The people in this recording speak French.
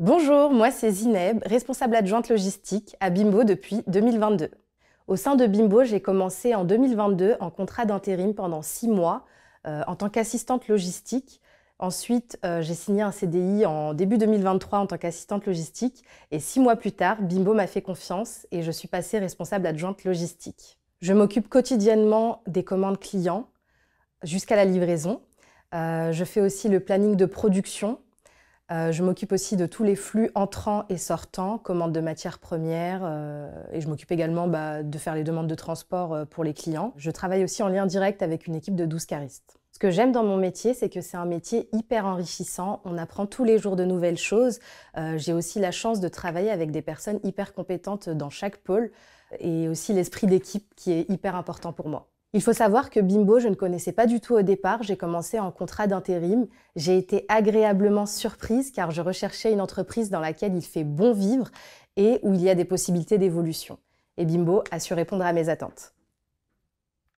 Bonjour, moi c'est Zineb, responsable adjointe logistique à Bimbo depuis 2022. Au sein de Bimbo, j'ai commencé en 2022 en contrat d'intérim pendant six mois euh, en tant qu'assistante logistique. Ensuite, euh, j'ai signé un CDI en début 2023 en tant qu'assistante logistique et six mois plus tard, Bimbo m'a fait confiance et je suis passée responsable adjointe logistique. Je m'occupe quotidiennement des commandes clients jusqu'à la livraison. Euh, je fais aussi le planning de production euh, je m'occupe aussi de tous les flux entrants et sortants, commandes de matières premières, euh, et je m'occupe également bah, de faire les demandes de transport euh, pour les clients. Je travaille aussi en lien direct avec une équipe de 12 caristes. Ce que j'aime dans mon métier, c'est que c'est un métier hyper enrichissant. On apprend tous les jours de nouvelles choses. J'ai aussi la chance de travailler avec des personnes hyper compétentes dans chaque pôle et aussi l'esprit d'équipe qui est hyper important pour moi. Il faut savoir que Bimbo, je ne connaissais pas du tout au départ. J'ai commencé en contrat d'intérim. J'ai été agréablement surprise car je recherchais une entreprise dans laquelle il fait bon vivre et où il y a des possibilités d'évolution. Et Bimbo a su répondre à mes attentes.